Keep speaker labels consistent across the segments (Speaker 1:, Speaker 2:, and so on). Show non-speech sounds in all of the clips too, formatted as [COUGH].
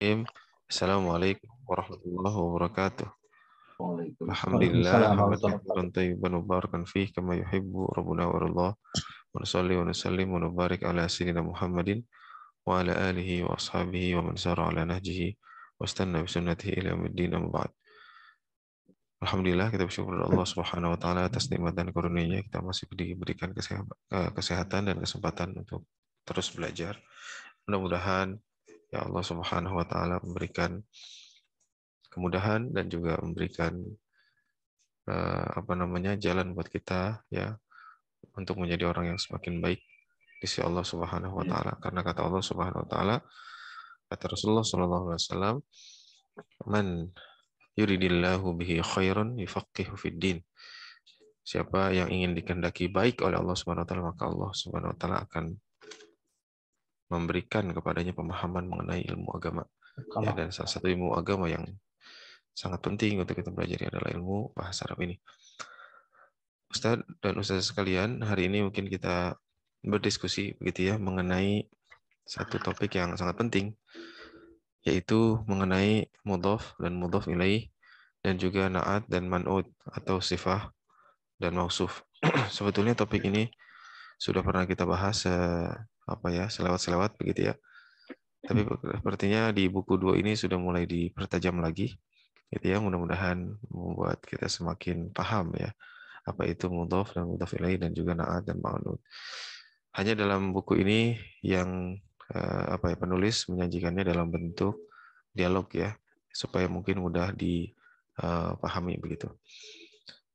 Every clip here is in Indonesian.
Speaker 1: Bismillahirrahmanirrahim. Assalamualaikum warahmatullahi wabarakatuh. Alhamdulillah, hamdan tayyiban mubarakan fih kama yuhibbu rabbuna wa Allah. Wa nusalli wa nusallim wa nubarik ala sayyidina Muhammadin wa ala alihi wa ashabihi wa man sara ala nahjihi wa istanna bi sunnatihi ila yaumiddin amma ba'd. Alhamdulillah kita bersyukur Allah Subhanahu wa taala atas nikmat dan karunia-Nya kita masih diberikan eh, kesehatan dan kesempatan untuk terus belajar. Mudah-mudahan ya Allah Subhanahu wa taala memberikan kemudahan dan juga memberikan eh, apa namanya jalan buat kita ya untuk menjadi orang yang semakin baik di sisi Allah Subhanahu wa hmm. taala karena kata Allah Subhanahu wa taala kata Rasulullah sallallahu alaihi wasallam man yuridillahu bihi khairan yufaqihu fid din siapa yang ingin dikehendaki baik oleh Allah Subhanahu wa taala maka Allah Subhanahu wa taala akan memberikan kepadanya pemahaman mengenai ilmu agama. Ya, dan salah satu ilmu agama yang sangat penting untuk kita pelajari adalah ilmu bahasa Arab ini. Ustadz dan Ustadz sekalian, hari ini mungkin kita berdiskusi begitu ya mengenai satu topik yang sangat penting yaitu mengenai mudhof dan mudhof ilaih dan juga naat dan manut atau sifah dan mausuf. [CLEARS THROAT] Sebetulnya topik ini sudah pernah kita bahas apa ya selewat-selewat begitu ya. Tapi hmm. sepertinya di buku dua ini sudah mulai dipertajam lagi, gitu ya. Mudah-mudahan membuat kita semakin paham ya apa itu mudhof dan mudhof ilaih dan juga naat dan ma'nud. Hanya dalam buku ini yang eh, apa ya penulis menyajikannya dalam bentuk dialog ya supaya mungkin mudah dipahami eh, begitu.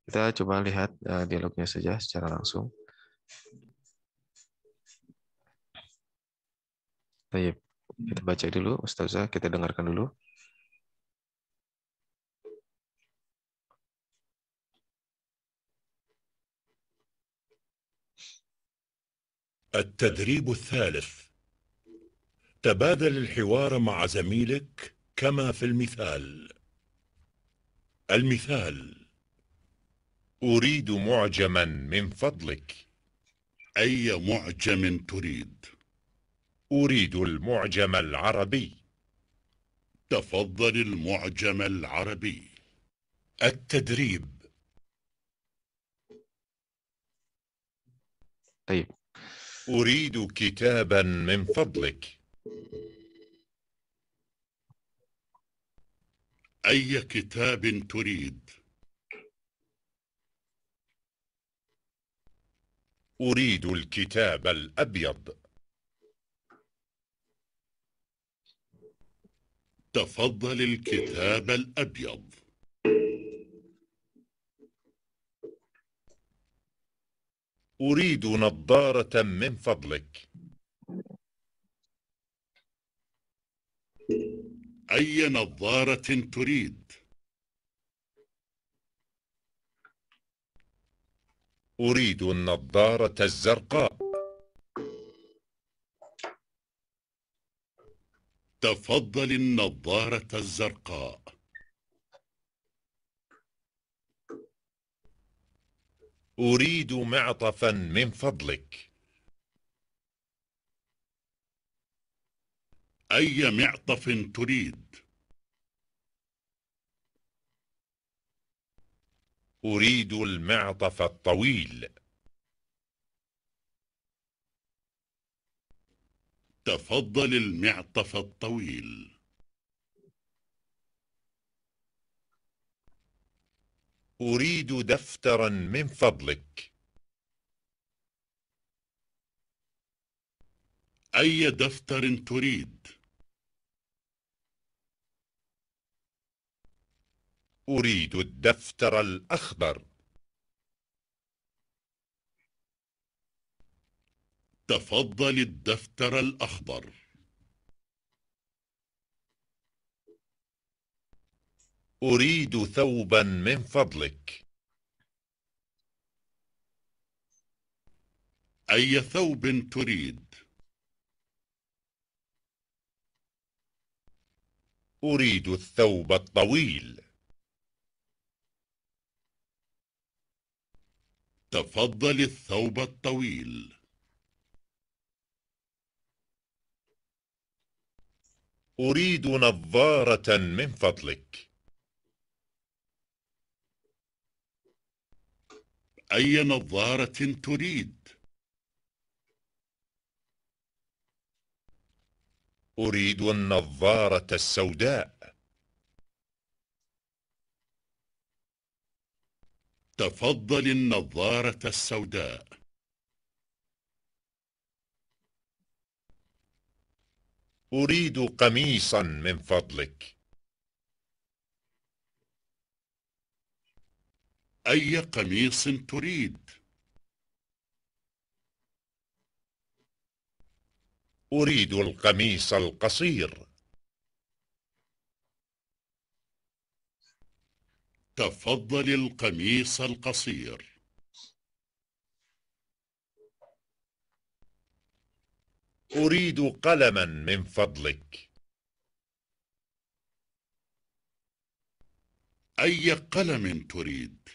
Speaker 1: Kita coba lihat eh, dialognya saja secara langsung. Baik, hmm. kita baca dulu Ustazah, kita dengarkan dulu.
Speaker 2: التدريب الثالث تبادل الحوار مع زميلك كما في المثال المثال أريد معجما من فضلك أي معجم تريد؟ أريد المعجم العربي تفضل المعجم العربي التدريب طيب أريد كتابا من فضلك أي كتاب تريد؟ أريد الكتاب الأبيض تفضل الكتاب الأبيض أريد نظارة من فضلك أي نظارة تريد؟ أريد النظارة الزرقاء تفضل النظارة الزرقاء أريد معطفا من فضلك أي معطف تريد؟ أريد المعطف الطويل تفضل المعطف الطويل أريد دفترا من فضلك أي دفتر تريد؟ أريد الدفتر الأخضر تفضل الدفتر الأخضر أريد ثوبا من فضلك أي ثوب تريد؟ أريد الثوب الطويل تفضل الثوب الطويل أريد نظارة من فضلك أي نظارة تريد؟ أريد النظارة السوداء تفضل النظارة السوداء أريد قميصا من فضلك أي قميص تريد؟ أريد القميص القصير تفضل القميص القصير أريد قلما من فضلك أي قلم تريد؟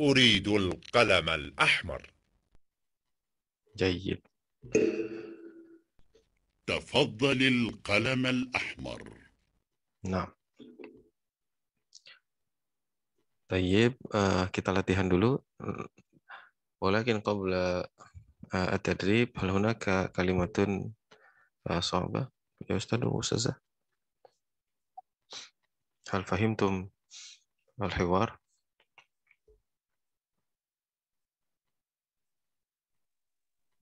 Speaker 2: أريد القلم الأحمر جيد تفضل القلم الأحمر نعم
Speaker 1: طيب uh, kita latihan dulu Walakin qabla eh, at-tadrib hal hunaka kalimatun eh, sahabah? Ya Ustaz, Ustaz. Hal eh. fahimtum al-hiwar?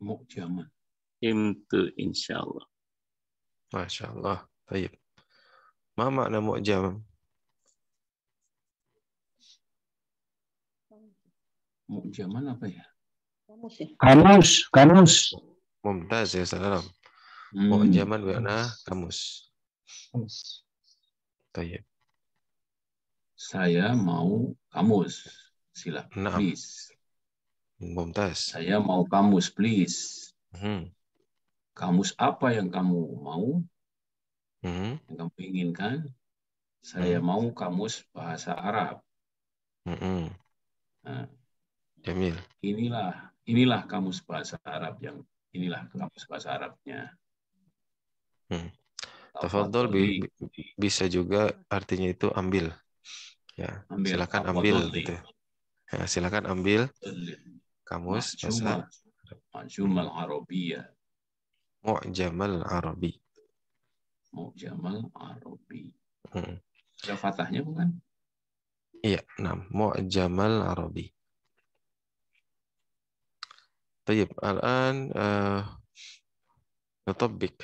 Speaker 1: Mu'jaman. Imtu insyaAllah. MasyaAllah. Baik. Ma makna mu'jaman?
Speaker 3: Mukjaman apa ya? ya? Kamus,
Speaker 1: kamus. Mumtaz ya, salam. Hmm. Mukjaman bermakna kamus.
Speaker 4: Kamus.
Speaker 3: Tayyip. Saya mau kamus. Sila, nah. please. Mumtaz. Saya mau kamus, please. Hmm. Kamus apa yang kamu mau? Hmm. Yang kamu inginkan? Saya hmm. mau kamus bahasa Arab. Hmm. Nah, Jamil. Inilah inilah kamus bahasa Arab yang inilah kamus bahasa Arabnya.
Speaker 1: Hmm. Tafadhol bi, bisa juga artinya itu ambil. Ya, ambil. silakan ambil Tafadoli. gitu. Ya, silakan ambil kamus bahasa Arab. Arabia. Mu'jamal Arabi. Mu'jamal Arabi. Hmm.
Speaker 3: Ya, fathahnya bukan?
Speaker 1: Iya, nah, Mu'jamal Arabi. طيب الآن آه، نطبق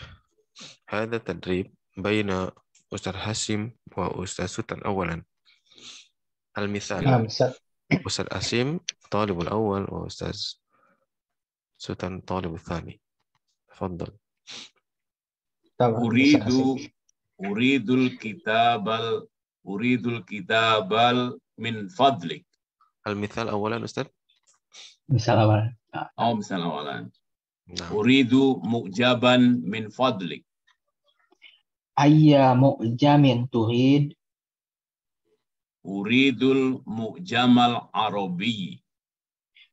Speaker 1: هذا التدريب بين أستاذ حسيم وأستاذ سلطان أولا المثال نعم أستاذ حسيم طالب الأول وأستاذ سلطان طالب الثاني تفضل أريد
Speaker 3: أريد الكتاب أريد الكتاب من فضلك
Speaker 1: المثال أولا أستاذ
Speaker 5: مثال أولا
Speaker 3: Nah, oh, salawalan. Nah. Uridu mu'jaban min fadlik.
Speaker 6: Ayya mu'jamin turid.
Speaker 3: Uridul mu'jamal arabi.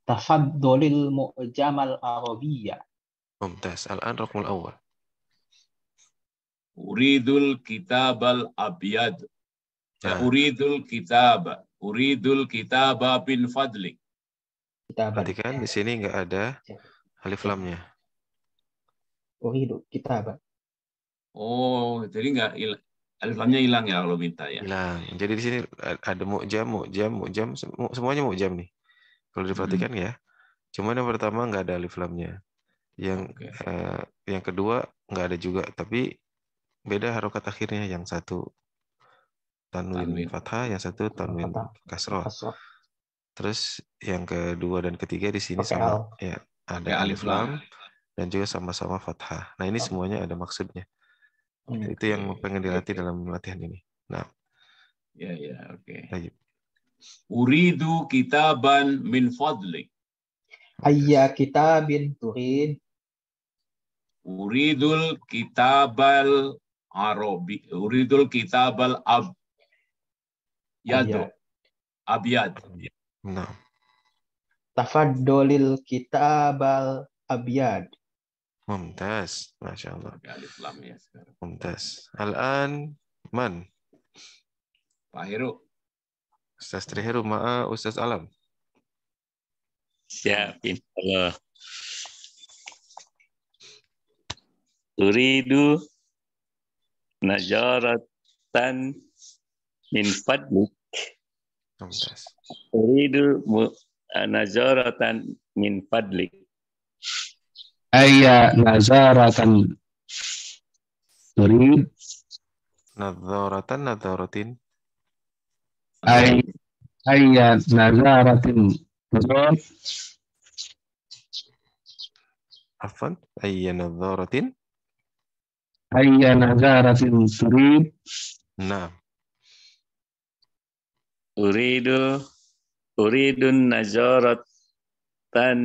Speaker 6: Tafaddulil mu'jamal arabiyya.
Speaker 1: Mumtaz. Al-an rukmul awal.
Speaker 3: Uridul kitab al abiyad. Nah. Uridul kitab. Uridul kitab bin fadlik.
Speaker 1: Kita perhatikan ya. di sini nggak ada iya. alif lamnya.
Speaker 6: Oh hidup kita apa?
Speaker 1: Oh jadi nggak Alif lamnya hilang ya kalau minta ya. Hilang. Jadi di sini ada jam mu jam semuanya jam nih. Kalau diperhatikan hmm. ya. Cuman yang pertama nggak ada alif lamnya. Yang okay. uh, eh, yang kedua nggak ada juga, tapi beda harokat akhirnya yang satu tanwin, tanwin. fathah, yang satu tanwin kasroh. Terus yang kedua dan ketiga di sini okay. sama ya ada ya, alif lam dan juga sama-sama fathah. Nah, ini semuanya ada maksudnya. Hmm. Itu yang pengen dilatih dalam latihan ini. Nah.
Speaker 3: Ya, ya, oke. Okay. Uridu kitaban min fadlik.
Speaker 6: Ayya kitabin turid.
Speaker 3: Uridul kitabal Arabi. Uridul kitabal ab. yadu Abyad. Abyad. Nah.
Speaker 6: Tafaddolil kitabal abiyad.
Speaker 1: Mumtaz. Masya Allah. ya Mumtaz. Al-an man? Pak Heru. Ustaz Triheru maaf Ustaz Alam. Siap, insya
Speaker 5: Turidu najaratan min fadlik. Mumtaz. Uridu nazaratan min fadlik.
Speaker 6: Ayya nazaratan.
Speaker 3: Turid.
Speaker 1: Nazaratan nazaratin. Ay, ayya nazaratin. Afan. Ayya nazaratin. Ayya nazaratin turid. Nah.
Speaker 5: Uridu uridun najoratan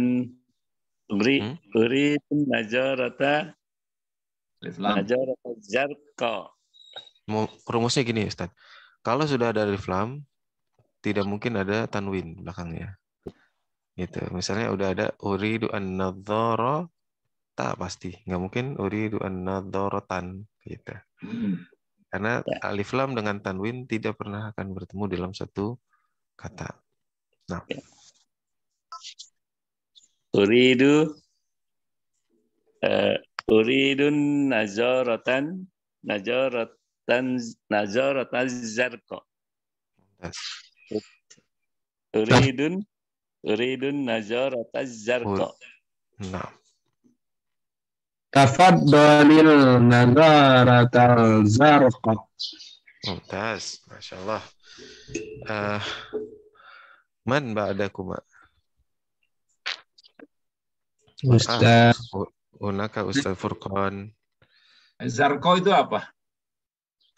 Speaker 5: uri hmm? uridun najorata najorata zarko
Speaker 1: rumusnya gini Ustaz kalau sudah ada alif lam tidak mungkin ada tanwin belakangnya gitu misalnya udah ada uridu an tak pasti nggak mungkin uridu an gitu hmm. karena alif ya. lam dengan tanwin tidak pernah akan bertemu dalam satu kata Nah. Uridu uh,
Speaker 5: uridun najaratan najaratan nazaratan zarqa. Uridun uridun nazaratan zarqa. Oh. Nah.
Speaker 3: Tafaddalil nazaratal zarqa.
Speaker 1: Mumtaz, oh, Masya Allah. Uh, Man ba'dakuma?
Speaker 2: Ustaz. Ah,
Speaker 1: unaka Ustaz Furqan.
Speaker 3: Zarko itu apa?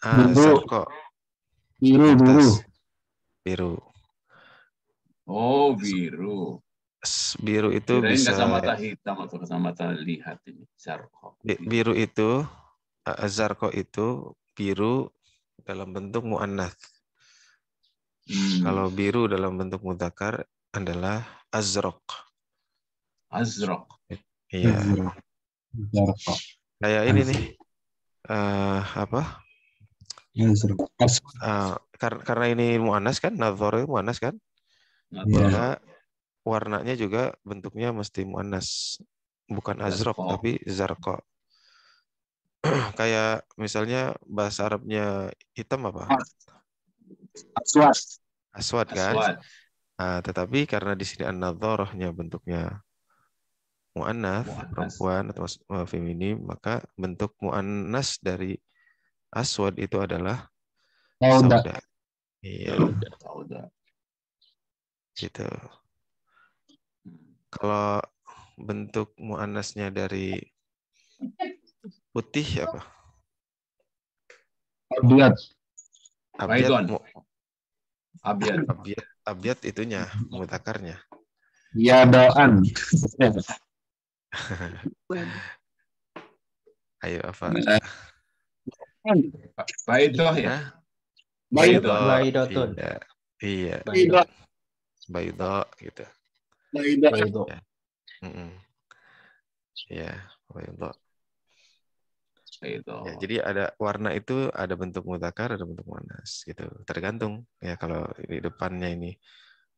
Speaker 1: Ah, Zarko. Biru, biru. Biru.
Speaker 3: Oh, biru.
Speaker 1: Biru itu Kira bisa kacamata
Speaker 3: hitam atau kacamata lihat ini zarko.
Speaker 1: Biru itu Zarko itu biru dalam bentuk muannas Hmm. Kalau biru dalam bentuk mudakar adalah azrok. Azrok. Iya. Azrok. Kayak ini nih. Uh, apa? Azrok. Uh, eh, kar karena ini muanas kan, nazar itu muanas kan? Karena iya. yeah. warnanya juga bentuknya mesti muanas. Bukan azrok Azrok. tapi zarko. [CLEARS THROAT] Kayak misalnya bahasa Arabnya hitam apa? Aswad. Aswad kan? Aswad. Nah, tetapi karena di sini an-nadharahnya bentuknya muannas, perempuan atau eh, feminim, maka bentuk muannas dari aswad itu adalah sauda. Iya. Sauda. Gitu. Hmm. Kalau bentuk muannasnya dari putih apa? Abjad. Abjad Abiat. Abiat, abiat itunya, mutakarnya. Ya doan. [LAUGHS] Ayo apa?
Speaker 3: Baidoh ya.
Speaker 1: Baidoh. tuh. Iya. iya. Baidoh. gitu. Baidoh. Ya, iya, Baidoh gitu. Ya, jadi ada warna itu ada bentuk mutakar, ada bentuk muanas gitu. Tergantung ya kalau di depannya ini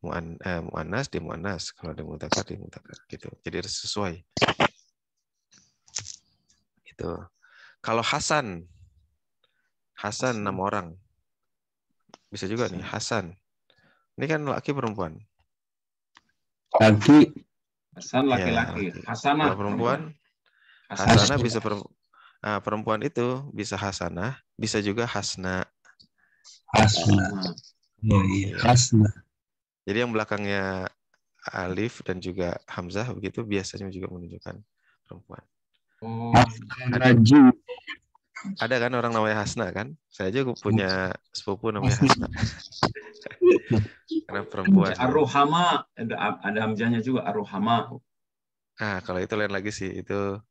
Speaker 1: muan eh, muannas di muannas, kalau di mutakar di mutakar gitu. Jadi harus sesuai. Gitu. Kalau Hasan Hasan enam orang. Bisa juga nih Hasan. Ini kan laki perempuan. Laki. Hasan laki-laki. Ya, Hasanah perempuan. Hasanah bisa Nah, perempuan itu bisa hasanah, bisa juga hasna.
Speaker 2: Hasna. Ya, ya, iya, hasna.
Speaker 1: Jadi yang belakangnya alif dan juga hamzah begitu biasanya juga menunjukkan perempuan. Oh. Ada, ada kan orang namanya Hasna kan? Saya aja punya sepupu namanya Hasna. [LAUGHS] Karena perempuan.
Speaker 3: Aruhama ada ada hamzahnya juga Aruhama.
Speaker 1: Nah, kalau itu lain lagi sih itu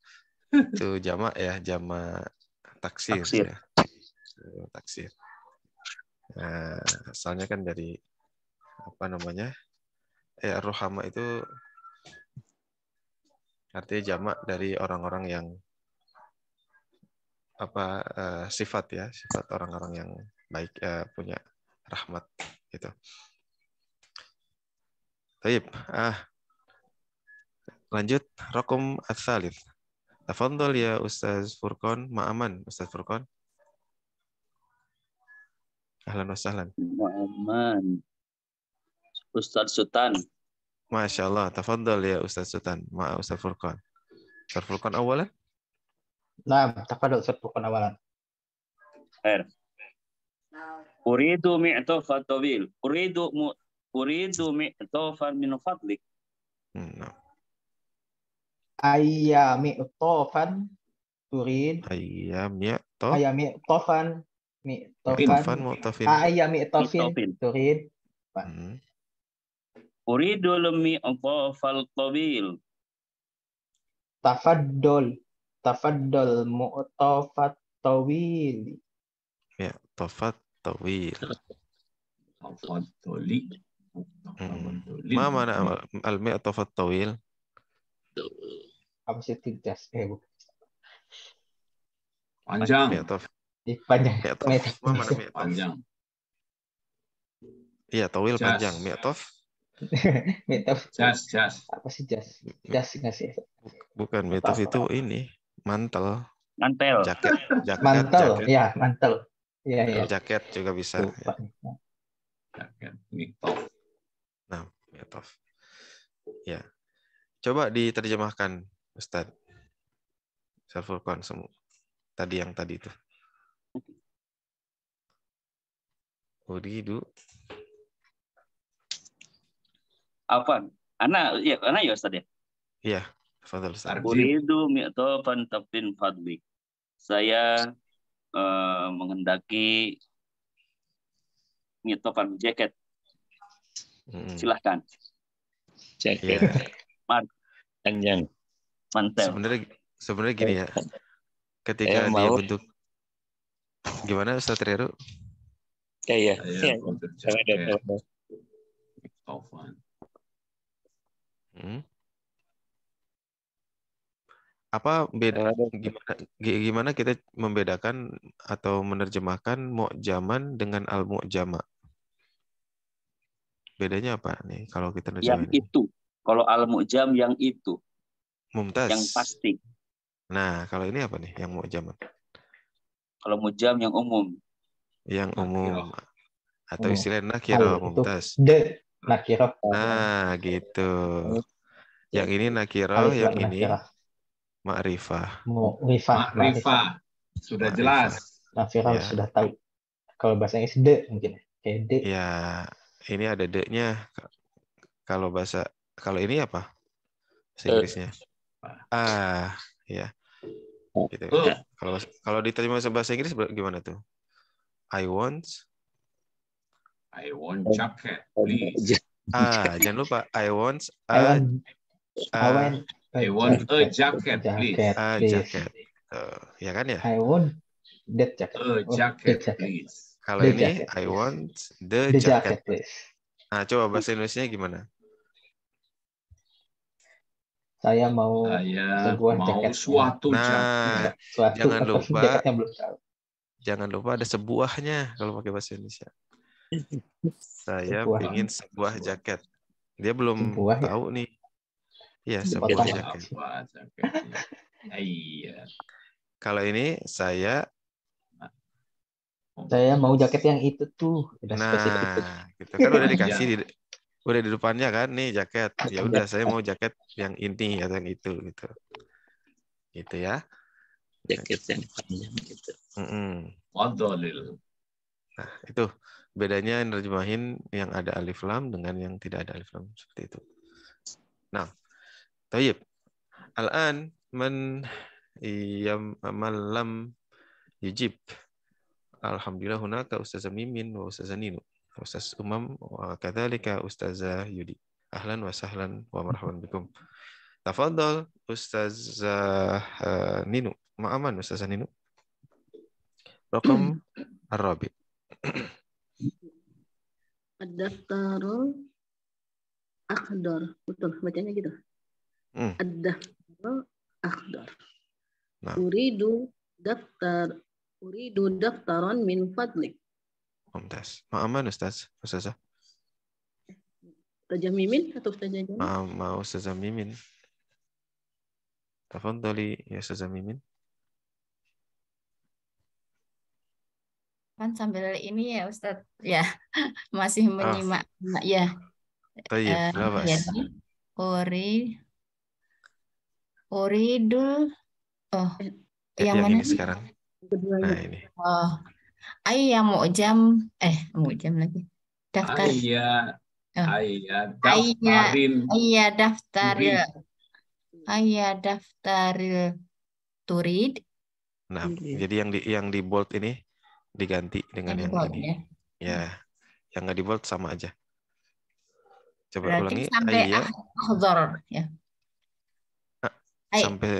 Speaker 1: itu jama ya, jama taksir. Taksir. Ya. taksir. Nah, asalnya kan dari apa namanya? Ya, rohama itu artinya jamak dari orang-orang yang apa uh, sifat ya sifat orang-orang yang baik uh, punya rahmat gitu. Taib. Ah. Lanjut rakum asalif. Tafadhol ya Ustaz Furkon, ma'aman Ustaz Furkon. Ahlan wa sahlan.
Speaker 6: Ma'aman. Ustaz Sultan.
Speaker 1: Masya Allah, tafadhol ya Ustaz Sultan, ma'a Ustaz Furkon. Ustaz Furkon awalan?
Speaker 6: Nah, tafadhol Ustaz Furkon awalan. Air. Uridu mi'tofa tawil. Uridu mu, min hmm, no. Ayami tofan
Speaker 1: ayam ya to Ayami tofan. Mi tofan. Mu'tafin.
Speaker 6: Ayami tofin
Speaker 1: turin Hmm.
Speaker 6: Uridu lemi tofal Tafadol, tafadol Tafaddol mu'tafat tawil.
Speaker 1: Ya, tofat tawil.
Speaker 6: Tafaddoli.
Speaker 1: Ma mana al-mi'tafat tawil?
Speaker 4: apa sih tindas eh bukan
Speaker 1: panjang ya eh, panjang iya, panjang iya Tawil just. panjang Miatov [LAUGHS] Miatov jas
Speaker 6: jas apa sih jas jas nggak sih
Speaker 1: bukan Miatov itu ini mantel
Speaker 6: mantel jaket, jaket mantel jaket. ya mantel
Speaker 1: ya, ya. jaket juga bisa Lupa. Ya. jaket nah Miatov ya coba diterjemahkan Ustad Self semua. Tadi yang tadi itu. Uridu.
Speaker 6: Apa? Anak iya, ya, anak ya ustad ya?
Speaker 1: Iya. Ustad Udi
Speaker 6: Uridu mi'tofan pantapin fadli. Saya eh, menghendaki pan jaket. Hmm. Silahkan. Jaket.
Speaker 1: Yeah. Mar. Panjang mantap sebenarnya sebenarnya gini ya ketika eh, dia bentuk gimana Ustaz Reru? ya ya Apa beda eh, gimana, gimana kita membedakan atau menerjemahkan mu'jaman dengan al-mu'jama? Bedanya apa nih kalau kita yang ini?
Speaker 6: itu. Kalau al-mu'jam yang itu.
Speaker 1: Mumtaz. Yang pasti. Nah, kalau ini apa nih yang mu'jam.
Speaker 6: Kalau mujam yang umum.
Speaker 1: Yang umum. Atau istilahnya nakiro oh, mumtaz. De, nakiro. Nah, gitu. Yang ini nakiro, yang ini ma'rifah. Ma'rifah. Ma'rifah.
Speaker 3: Sudah jelas.
Speaker 1: Nakiro ya. sudah tahu. Kalau bahasa Inggris de mungkin. Kayak de. Ya, ini ada de-nya. Kalau bahasa kalau ini apa? Bahasa eh, Inggrisnya. Ah, ya. Gitu. Oh. Kalau kalau diterima bahasa Inggris gimana tuh? I want I want jacket, please. Ah, jangan lupa I want a I want I want a jacket, please. A jacket. Uh, ya kan ya? I want that jacket. A jacket, please. Kalau ini I want the, jacket. please. Nah, coba bahasa Indonesia gimana? saya mau saya sebuah mau jaket suatu nah, jaket. Suatu jangan [LAUGHS] lupa belum tahu. Jangan lupa ada sebuahnya kalau pakai bahasa Indonesia. saya sebuah ingin sebuah jaket. Dia belum sebuah, ya? tahu ya? nih. ya sebuah jaket. Iya. kalau ini saya
Speaker 6: saya mau jaket yang itu tuh. Udah nah,
Speaker 1: gitu kan udah dikasih di, iya udah di depannya kan nih jaket ya iya. udah saya mau jaket yang ini atau yang itu gitu gitu ya jaket yang panjang gitu mm nah itu bedanya nerjemahin yang ada alif lam dengan yang tidak ada alif lam seperti itu nah tayyib al-an man yam malam yujib alhamdulillah hunaka ustazah mimin wa ustazah Ustaz Umam wa kadzalika Ustazah Yudi. Ahlan wa sahlan wa marhaban bikum. Tafadhal Ustazah eh, Ninu. Ma'aman Ustazah Ninu. Rakam Arabi.
Speaker 4: [CLEARS THROAT] Ad-daftarul akhdar. Betul, bacanya gitu. Hmm. Ad-daftarul akhdar. Nah. Uridu daftar uridu daftaran min fadlik
Speaker 1: Mumtaz. Ma'aman Ustaz, Ustazah.
Speaker 4: Ustazah Mimin atau Ustazah Jana? Ma'am,
Speaker 1: ma Ustazah Mimin. tali ya Ustazah Mimin.
Speaker 4: Kan sambil ini ya Ustaz, ya [LAUGHS] masih ah. menyimak ah. ya.
Speaker 1: Tayyip, uh, ya.
Speaker 4: Ori Uridul oh
Speaker 1: yang, yang mana ini sekarang? nah, ini.
Speaker 4: Oh, Ayah ya, mau jam eh mau jam lagi daftar. Iya. oh. ayah daftarin. Iya daftar. Iya daftar turid.
Speaker 1: Nah, jadi yang di yang di bold ini diganti dengan yang, yang ini. Ya. ya, yang nggak di bold sama aja. Coba Berarti ulangi. Sampai
Speaker 4: ya. Nah,
Speaker 1: sampai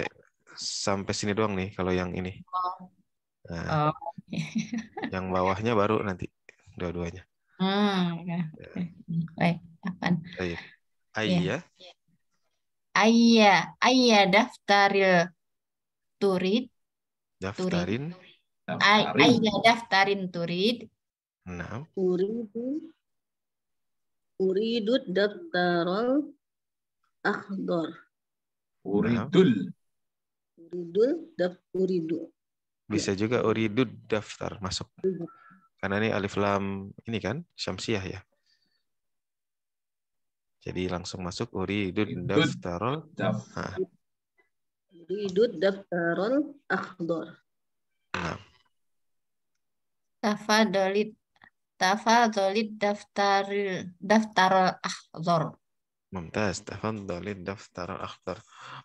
Speaker 1: sampai sini doang nih kalau yang ini. Oh. Nah, oh. [LAUGHS] yang bawahnya baru nanti dua-duanya.
Speaker 4: Ah, ya. Baik, Ayah. Ayah. Ayah, daftaril turid.
Speaker 1: Daftarin. Ay, ayah
Speaker 4: daftarin turid. Nah. Uridun. Uridud daftarol akhdor.
Speaker 1: Uridul.
Speaker 4: Uridul daftaridul.
Speaker 1: Bisa iya. juga uridud daftar masuk. Iya. Karena ini alif lam ini kan syamsiah ya. Jadi langsung masuk uridud daftarol. Nah.
Speaker 4: Uridud daftarol akhdor. Nah. Tafadolit tafadolit daftaril daftarol akhdor.
Speaker 1: Mumtaz, tafadolit daftarol akhdor.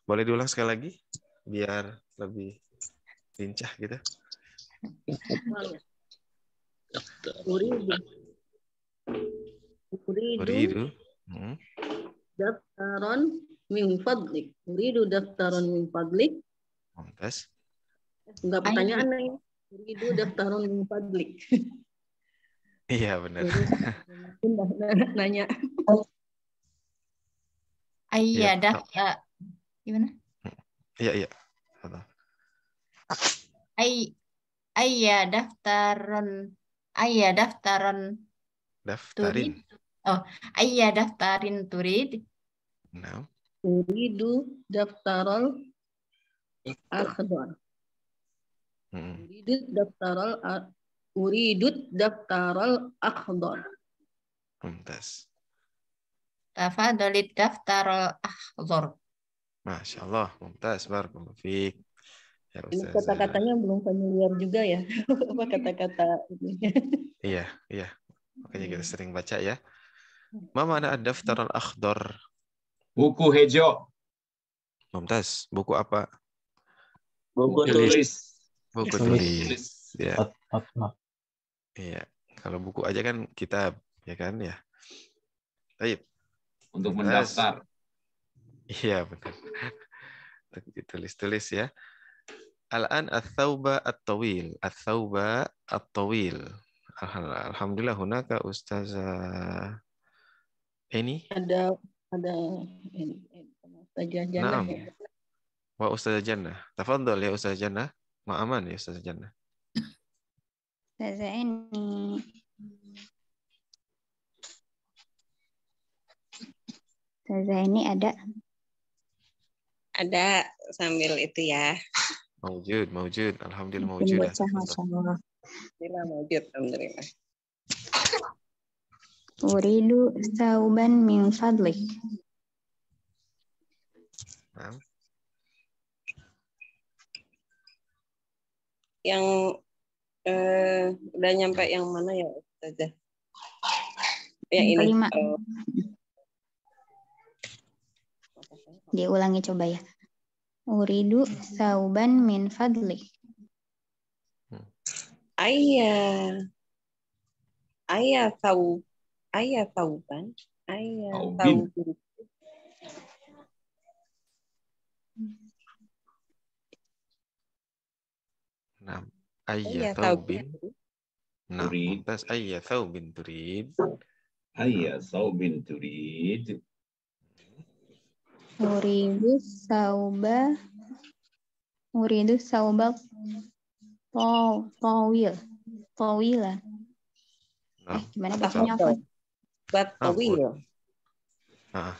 Speaker 1: Boleh diulang sekali lagi biar lebih lincah gitu.
Speaker 4: Uridu. Uridu. Uridu. Hmm. Daftaron min fadlik. Uridu daftaron min fadlik. Montes. Enggak pertanyaan nih. Uridu daftaron min fadlik. Iya benar. Nanya. Iya, dah. Ya. Gimana?
Speaker 1: Iya, iya. Salah.
Speaker 4: Ay ayya daftaron ayya daftaron
Speaker 1: daftarin.
Speaker 4: Turid. Oh, ayya daftarin turid. No. Turidu daftarol akhdar.
Speaker 1: Hmm. Uridut
Speaker 4: daftarol uridut daftarol akhdar.
Speaker 1: Mumtaz.
Speaker 4: Tafadolit daftarol akhdar.
Speaker 1: Masya Allah, mumtaz. Barakallahu fiq. Ini kata-katanya
Speaker 4: belum familiar juga ya, [LAUGHS] apa kata-kata ini.
Speaker 1: Iya, iya. Makanya kita hmm. sering baca ya. mama ada daftar hmm. al-akhdar? Buku hejo Mumtaz, buku apa? Buku tulis. Buku tulis. Ya. Iya. Kalau buku aja kan kitab, ya kan ya. Baik. Untuk mendaftar. Iya, benar. Ditulis-tulis [LAUGHS] ya. Al-an al thawba al tawil al thawba al tawil Alhamdulillah hunaka ustazah ini ada
Speaker 4: ada ustazah jannah Naam. ya.
Speaker 1: Wa ustazah jannah. Tafadol ya ustazah jannah. Ma'aman ya ustazah jannah.
Speaker 4: Ustazah ini Ustazah ini ada ada sambil itu ya.
Speaker 1: Maujud, maujud. Alhamdulillah maujud.
Speaker 4: Alhamdulillah maujud. Alhamdulillah. Uridu sauban min fadli. Yang eh, udah nyampe yang mana ya saja? Ya, yang ini. Kelima. Oh. Diulangi coba ya. Uridu sauban min fadli.
Speaker 5: Ayah. Ayah tahu. Ayah tauban. Ayah taubin.
Speaker 1: Enam. Ayah taubin. Enam. Tas ayah bin turid. Ayah bin turid.
Speaker 4: Muridu sauba Muridu sauba Tawil to, Tawila nah. eh, Gimana bacanya aku? Bat tawil nah,
Speaker 1: ah.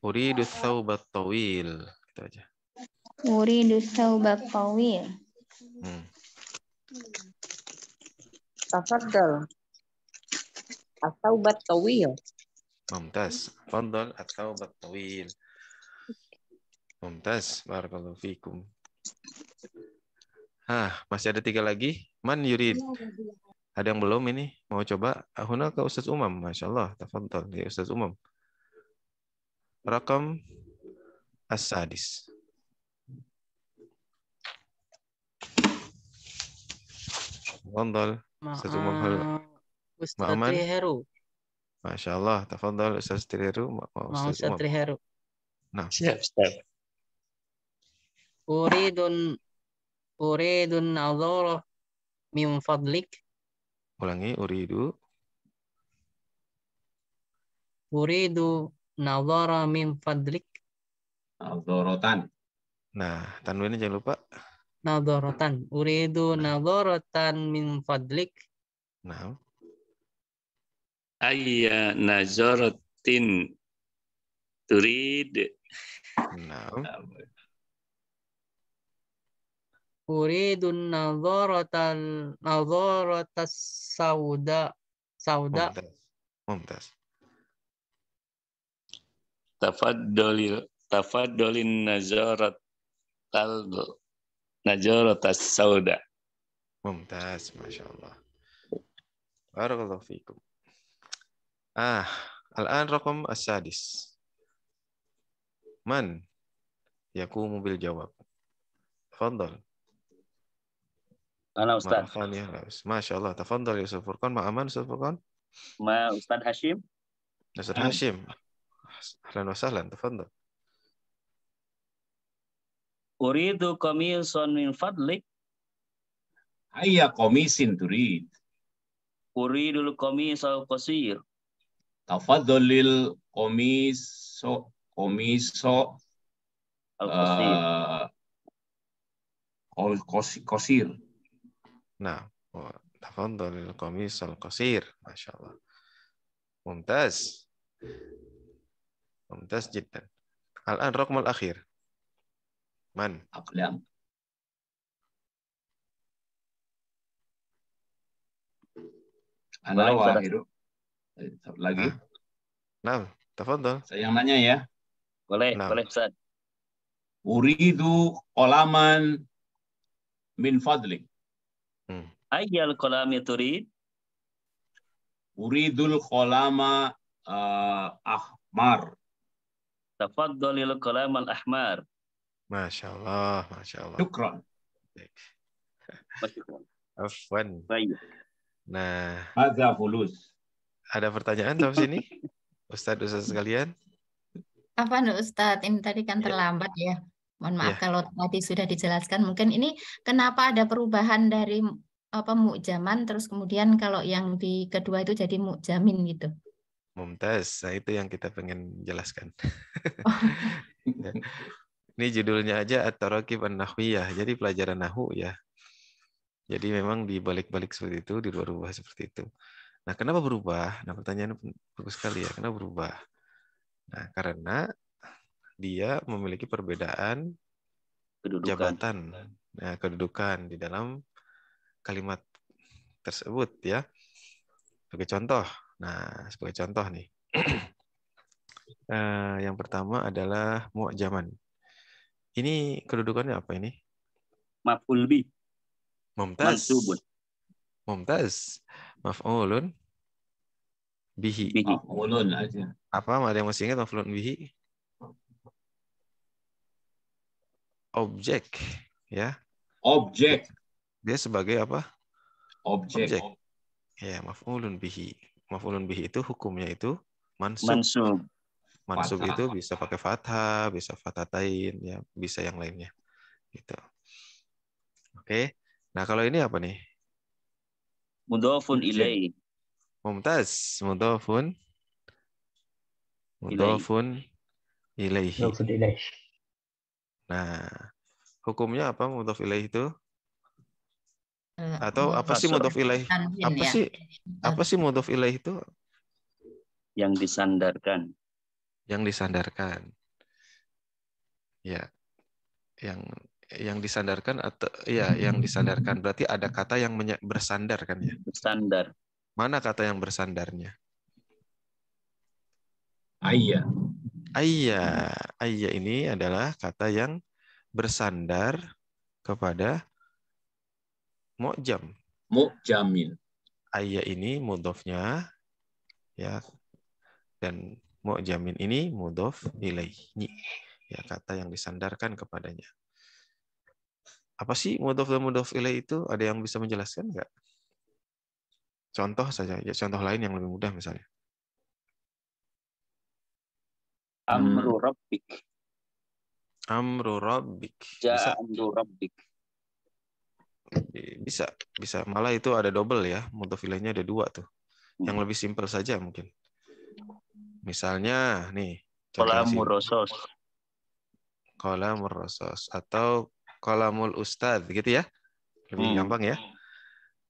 Speaker 1: Uridu sauba tawil Gitu aja
Speaker 4: Uridu sauba tawil hmm. Tafadal Atau tawil
Speaker 1: ممتاز تفضل الثوب الطويل ممتاز الله fikum Hah, masih ada tiga lagi. Man yurid. Ada yang belum ini? Mau coba? Ahuna ke Ustaz Umam. masyaAllah, Allah. Ya Ustaz Umam. Rakam As-Sadis. satu Ustaz Umam. Heru. Masya Allah. Tafadhal Ustaz Triheru. Mau Ustaz Triheru. Nah. Siap, Ustaz.
Speaker 4: Uridun uridun nadhara min fadlik.
Speaker 1: Ulangi uridu.
Speaker 4: Uridu nadhara min fadlik.
Speaker 1: Nadharatan. Nah, tanwinnya jangan lupa.
Speaker 4: Nadharatan. Uridu nadharatan min fadlik.
Speaker 1: Nah
Speaker 5: ayya nazaratin turid naam
Speaker 4: Uridun nazaratan nazaratas sauda
Speaker 6: sauda
Speaker 5: Mumtaz. Tafaddolil tafaddalin nazarat tal nazarat
Speaker 1: sauda. Mumtaz, masyaAllah, Barakallahu fikum Ah, al-an rokom asadis. Man, ya ku mobil jawab. fondol, Ana Ustaz. Ya. Masya Allah. Tafadl ya, Furqan. Ma'aman Yusuf Furqan.
Speaker 6: Ma Ustaz Hashim.
Speaker 1: Ustaz Hashim. Ahlan wa sahlan. Tafadl.
Speaker 6: Uridu komisun min fadlik.
Speaker 3: Hayya komisin turid.
Speaker 6: Uridu komisau kosir tafadholil komiso
Speaker 3: komiso al
Speaker 1: kosir. Eh, nah, oh, tafadholil al kosir. Masya Allah. Mumtaz. Mumtaz jiddan. Al-an rokmal akhir. Man? Aqlam. Ana wa akhiru. Satu lagi. Nah, tafadhol. Saya yang nanya ya.
Speaker 6: Boleh, nah. boleh Ustaz. Uridu qalaman min fadlik. Hmm. Ayyal qalam turid? Uridul qalama uh, eh, ahmar. Tafaddalil qalam al ahmar.
Speaker 1: Masya Allah, Masya Allah. Syukran. Afwan. Baik. Nah. Hadza fulus. Ada pertanyaan sampai sini? Ustadz Ustadz sekalian.
Speaker 6: Apa
Speaker 4: nih Ustadz? Ini tadi kan iya. terlambat ya. Mohon iya. maaf ya. kalau tadi sudah dijelaskan. Mungkin ini kenapa ada perubahan dari apa mukjaman terus kemudian kalau yang di kedua itu jadi mukjamin gitu.
Speaker 1: Mumtaz. Nah, itu yang kita pengen jelaskan. Oh. [LAUGHS] Ya. Ini judulnya aja At-Tarakib An-Nahwiyah. Jadi pelajaran Nahu ya. Jadi memang di balik-balik seperti itu, dirubah seperti itu. Nah, kenapa berubah? Nah, pertanyaan bagus sekali ya. Kenapa berubah? Nah, karena dia memiliki perbedaan kedudukan. jabatan, nah, kedudukan di dalam kalimat tersebut ya. Sebagai contoh, nah sebagai contoh nih, [CLEARS THROAT] eh, yang pertama adalah mu'jaman. Ini kedudukannya apa ini? Maf'ul bi. Mumtaz. Mansubun. Mumtaz. Maf'ulun bihi. Maf'ulun aja. Apa ada yang masih ingat maf'ulun bihi? Objek, ya.
Speaker 6: Objek.
Speaker 1: Dia sebagai apa? Objek. Objek. Ya, maf'ulun bihi. Maf'ulun bihi itu hukumnya itu mansub. Mansub. Mansub itu bisa pakai fathah, bisa fathatain, ya, bisa yang lainnya. Gitu. Oke. Nah, kalau ini apa nih?
Speaker 6: mudofun ilai.
Speaker 1: Mumtaz, mudofun. Mudofun ilaihi. Nah, hukumnya apa mudof ilaih itu? Eh, Atau apa sih mudof ilaih? Nah, apa sih apa sih mudof ilaih itu? Yang disandarkan. Yang disandarkan. Ya. Yang yang disandarkan atau ya yang hmm. disandarkan berarti ada kata yang bersandar kan ya bersandar mana kata yang bersandarnya ayah ayah ayah ini adalah kata yang bersandar kepada mojam. Mojamin. ayah ini mudofnya ya dan mojamin ini mudof nilai ya kata yang disandarkan kepadanya apa sih mudhof dan mudhof ilai itu? Ada yang bisa menjelaskan nggak? Contoh saja, ya contoh lain yang lebih mudah misalnya. Amru hmm. rabbik. Amru rabbik. Bisa. amru rabbik. Bisa, bisa. Malah itu ada double ya. ilainya ada dua tuh. Yang hmm. lebih simpel saja mungkin. Misalnya nih. kolam rosos kolam rosos Atau kolamul ustad gitu ya. Lebih hmm. gampang ya.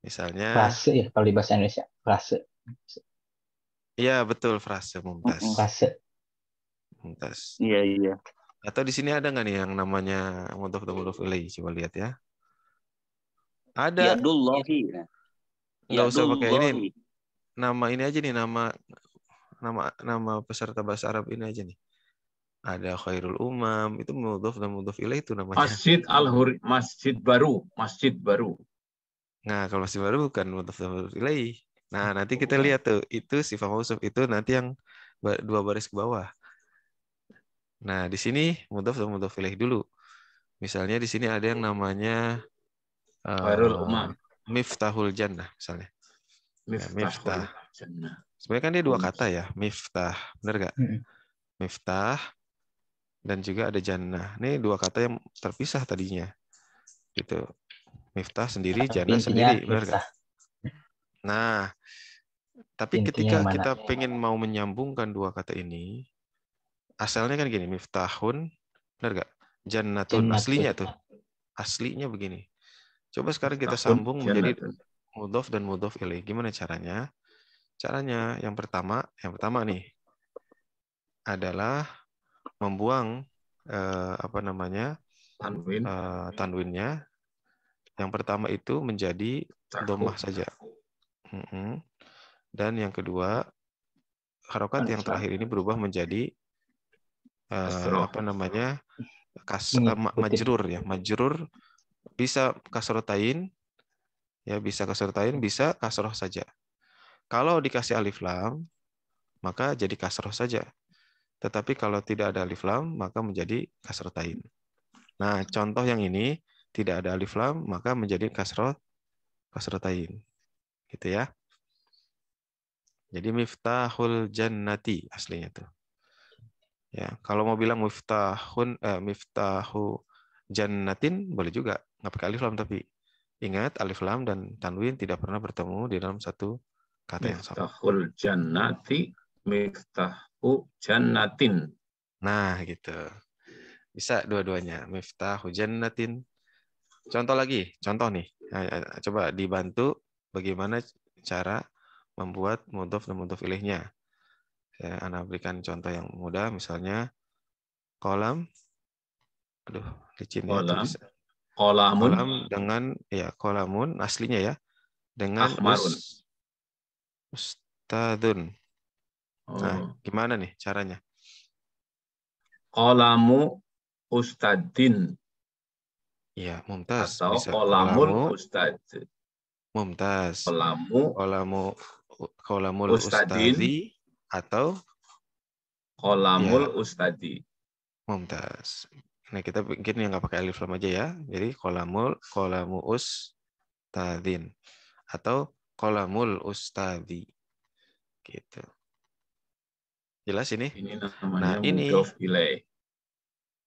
Speaker 1: Misalnya frase
Speaker 6: ya kalau di bahasa Indonesia, frase.
Speaker 1: Iya, betul frase mumtaz. Frase. Mumtaz. Iya, iya. Atau di sini ada nggak nih yang namanya mudhof dan mudhof Coba lihat ya. Ada.
Speaker 6: Yadullahi.
Speaker 1: Enggak ya, usah pakai ini. Nama ini aja nih nama nama nama peserta bahasa Arab ini aja nih ada Khairul Umam, itu mudhof dan mudhof ilaih itu namanya. Masjid
Speaker 3: al -Hur Masjid Baru, Masjid Baru.
Speaker 1: Nah, kalau Masjid Baru bukan mudhof dan mudhof ilaih. Nah, nanti kita oh. lihat tuh, itu sifat mausuf itu nanti yang dua baris ke bawah. Nah, di sini mudhof dan mudhof ilaih dulu. Misalnya di sini ada yang namanya uh, Umam. Miftahul Jannah misalnya. Ya, Miftahul ya, Miftah. Jannah. Sebenarnya kan dia dua oh, kata ya, Miftah. Benar gak? Hmm. Miftah, dan juga ada jannah. Ini dua kata yang terpisah tadinya. Gitu. Miftah sendiri, jannah iya, sendiri, benar kan? Nah, tapi Intinya ketika mana? kita pengen mau menyambungkan dua kata ini, asalnya kan gini, miftahun, benar gak? Jannatun, Jannatun. aslinya tuh. Aslinya begini. Coba sekarang kita sambung menjadi mudof dan mudof ilaih. Gimana caranya? Caranya yang pertama, yang pertama nih adalah membuang uh, apa namanya tanwin uh, tanwinnya yang pertama itu menjadi domah saja mm-hmm. dan yang kedua harokat yang terakhir ini berubah menjadi uh, apa namanya kas hmm. majrur ya majrur bisa kasrotain ya bisa kasrotain bisa kasroh saja kalau dikasih alif lam maka jadi kasroh saja tetapi kalau tidak ada alif lam, maka menjadi kasrotain. Nah, contoh yang ini tidak ada alif lam, maka menjadi kasrot kasrotain. Gitu ya. Jadi miftahul jannati aslinya tuh. Ya, kalau mau bilang miftahun eh, miftahu jannatin boleh juga, nggak pakai alif lam tapi ingat alif lam dan tanwin tidak pernah bertemu di dalam satu kata yang sama. Miftahul jannati miftahu jannatin. Nah, gitu. Bisa dua-duanya. Miftahu jannatin. Contoh lagi, contoh nih. Ya, ya, coba dibantu bagaimana cara membuat mudhof dan mudhof ilihnya. Saya akan berikan contoh yang mudah, misalnya kolam. Aduh, licin ya, kolam. ya. Kolamun. Kolam dengan, ya kolamun aslinya ya. Dengan Ahmarun. Nah, oh. Nah, gimana nih caranya? Kolamu ustadin. Iya, mumtaz. Atau bisa.
Speaker 3: kolamul ustad.
Speaker 1: Mumtaz. Kolamu. Kolamu. Kolamul ustadin. Ustadi, atau kolamul ya. ustadi. Mumtaz. Nah, kita bikin yang nggak pakai alif lam aja ya. Jadi kolamul, kolamu ustadin. Atau kolamul ustadi. Gitu. Jelas ini? Ini namanya nah, ini. Delay.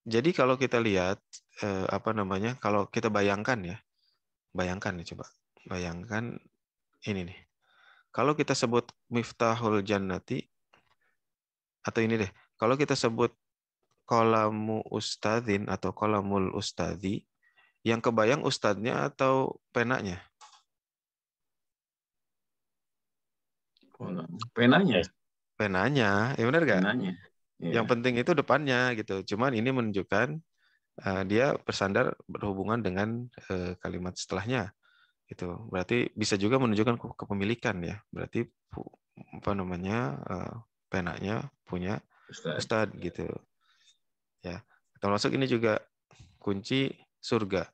Speaker 1: Jadi kalau kita lihat eh, apa namanya? Kalau kita bayangkan ya. Bayangkan nih coba. Bayangkan ini nih. Kalau kita sebut miftahul jannati atau ini deh. Kalau kita sebut kolamu ustadin atau kolamul ustadzi, yang kebayang ustadznya atau penanya? Penanya penanya, ya benar gak? Penanya. Yeah. Yang penting itu depannya gitu. Cuman ini menunjukkan uh, dia bersandar berhubungan dengan uh, kalimat setelahnya gitu. Berarti bisa juga menunjukkan kepemilikan ya. Berarti apa namanya uh, penanya punya Ustadz Ustad, gitu. Ya. Termasuk ini juga kunci surga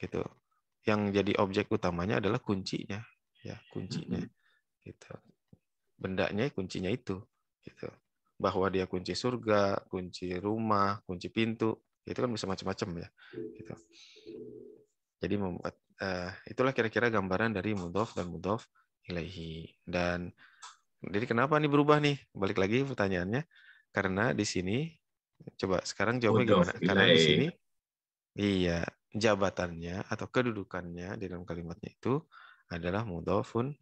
Speaker 1: gitu. Yang jadi objek utamanya adalah kuncinya ya kuncinya mm -hmm. gitu bendanya kuncinya itu gitu bahwa dia kunci surga kunci rumah kunci pintu itu kan bisa macam-macam ya gitu jadi membuat uh, itulah kira-kira gambaran dari mudhof dan mudhof ilahi. dan jadi kenapa nih berubah nih balik lagi pertanyaannya karena di sini coba sekarang jawabnya mudof gimana karena di sini iya jabatannya atau kedudukannya di dalam kalimatnya itu adalah mudhofun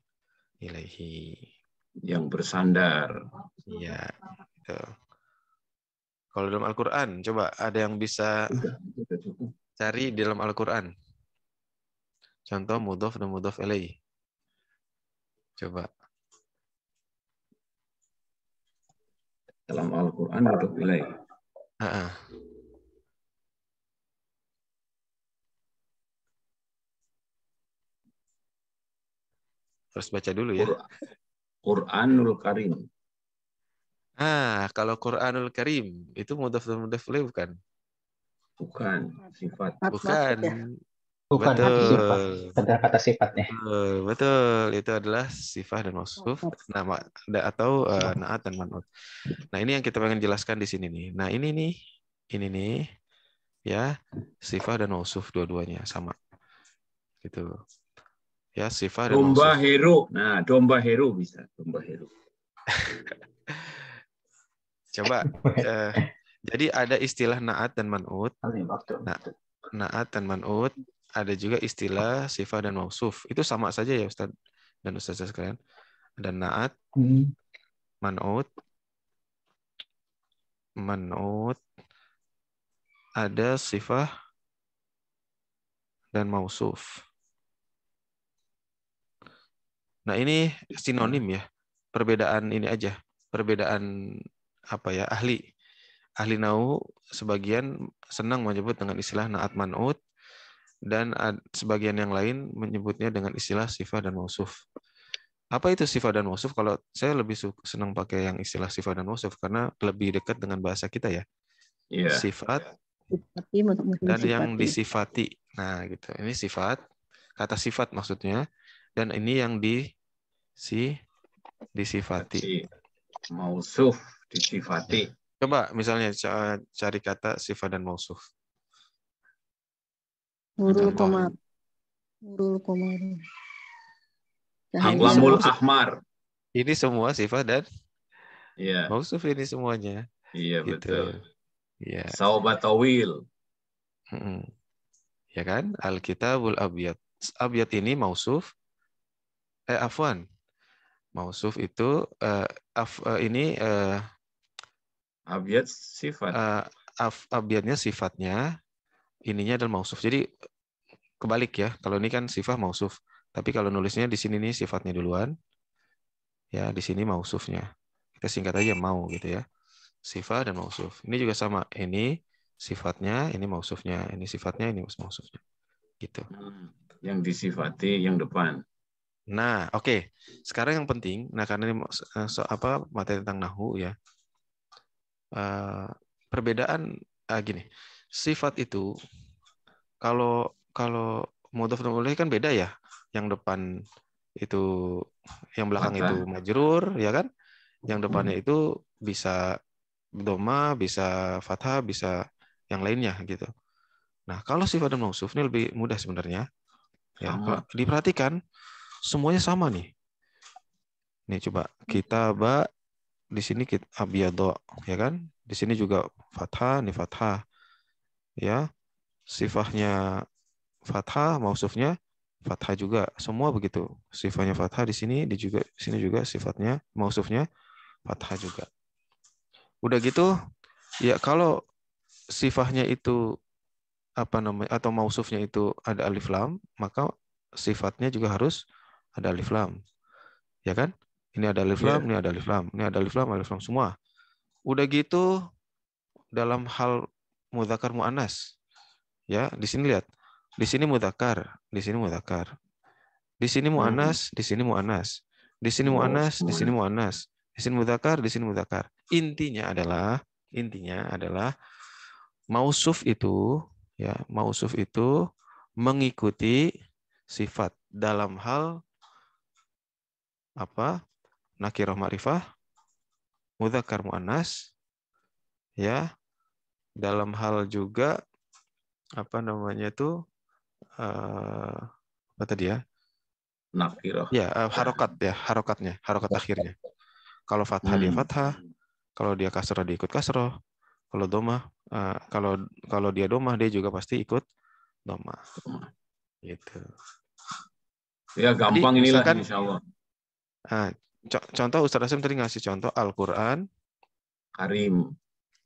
Speaker 1: ilahi yang bersandar. Iya. Kalau dalam Al-Quran, coba ada yang bisa cari di dalam Al-Quran. Contoh mudhof dan mudhof ilaih. Coba. Dalam Al-Quran mudhof ilaih. Uh -uh. Harus baca dulu ya.
Speaker 3: Quranul Karim.
Speaker 1: Ah, kalau Quranul Karim itu mudaf dan mudaf boleh bukan? Bukan, sifat. Bukan. Bukan betul. sifat. kata sifatnya. Betul, betul. Itu adalah sifat dan mausuf, nama atau uh, naat dan manut. Nah, ini yang kita pengen jelaskan di sini nih. Nah, ini nih, ini nih ya, sifat dan mausuf dua-duanya sama. Gitu. Ya, Sifa dan domba
Speaker 3: hero. Nah, domba hero bisa, domba hero.
Speaker 1: [LAUGHS] Coba uh, [LAUGHS] jadi ada istilah naat dan manut. Na, naat dan manut, ada juga istilah sifat dan mausuf. Itu sama saja ya Ustaz dan Ustaz sekalian. Ada naat, hmm. manut, manut, ada sifat dan mausuf. Nah, ini sinonim hmm. ya. Perbedaan ini aja, perbedaan apa ya, ahli. Ahli nau sebagian senang menyebut dengan istilah naat man'ut dan sebagian yang lain menyebutnya dengan istilah sifat dan mausuf. Apa itu sifat dan mausuf? Kalau saya lebih senang pakai yang istilah sifat dan mausuf karena lebih dekat dengan bahasa kita ya. Yeah. Sifat
Speaker 4: iya, dan yang iya.
Speaker 1: disifati. Nah, gitu. Ini sifat, kata sifat maksudnya dan ini yang di si disifati. Mausuf disifati. Coba misalnya cari kata sifat dan mausuf. Nurul Komar.
Speaker 4: Nurul Komar.
Speaker 1: Hamlamul Ahmar. Ini semua sifat dan yeah. mausuf ini semuanya. Iya gitu. betul. ya
Speaker 3: Saubatawil.
Speaker 1: Hmm. Ya kan? Alkitabul Abiyat. Abiyat ini mausuf, eh afwan mausuf itu uh, af, uh, ini uh, abiat sifat uh, af, abjadnya sifatnya ininya adalah mausuf jadi kebalik ya kalau ini kan sifat mausuf tapi kalau nulisnya di sini nih sifatnya duluan ya di sini mausufnya kita singkat aja mau gitu ya sifat dan mausuf ini juga sama ini sifatnya ini mausufnya ini sifatnya ini mausufnya gitu hmm. yang disifati yang depan Nah, oke. Okay. Sekarang yang penting, nah karena ini eh, so, apa materi tentang nahu ya. Uh, perbedaan uh, gini. Sifat itu kalau kalau mudhof boleh kan beda ya. Yang depan itu yang belakang Mata. itu majrur ya kan? Yang depannya hmm. itu bisa doma, bisa fathah, bisa yang lainnya gitu. Nah, kalau sifat dan mausuf ini lebih mudah sebenarnya. Ya, diperhatikan semuanya sama nih. Nih coba kita ba di sini kita abiyado ya kan? Di sini juga fathah, nih fathah. Ya. Sifahnya fathah, mausufnya fathah juga. Semua begitu. Sifatnya fathah di sini, di juga di sini juga sifatnya mausufnya fathah juga. Udah gitu, ya kalau sifahnya itu apa namanya atau mausufnya itu ada alif lam, maka sifatnya juga harus ada alif lam. Ya kan? Ini ada alif iya. lam, yeah. ini ada alif lam, ini ada alif lam, alif lam semua. Udah gitu dalam hal mudzakkar muannas. Ya, di sini lihat. Di sini mudzakkar, di sini mudzakkar. Di sini hmm. muannas, di sini muannas. Di sini oh, muannas, di sini muannas. Di sini mudzakkar, di sini mudzakkar. Intinya adalah intinya adalah mausuf itu ya, mausuf itu mengikuti sifat dalam hal apa nakiroh ma'rifah mudzakkar muannas ya dalam hal juga apa namanya itu uh, apa tadi ya nakiroh ya uh, harokat ya harokatnya harokat ya. akhirnya kalau fathah hmm. dia fathah kalau dia kasroh dia ikut kasroh kalau domah uh, eh, kalau kalau dia domah dia juga pasti ikut domah gitu ya gampang Jadi, inilah misalkan, insya Allah Nah, contoh Ustaz Rasim tadi ngasih contoh Al-Qur'an Karim.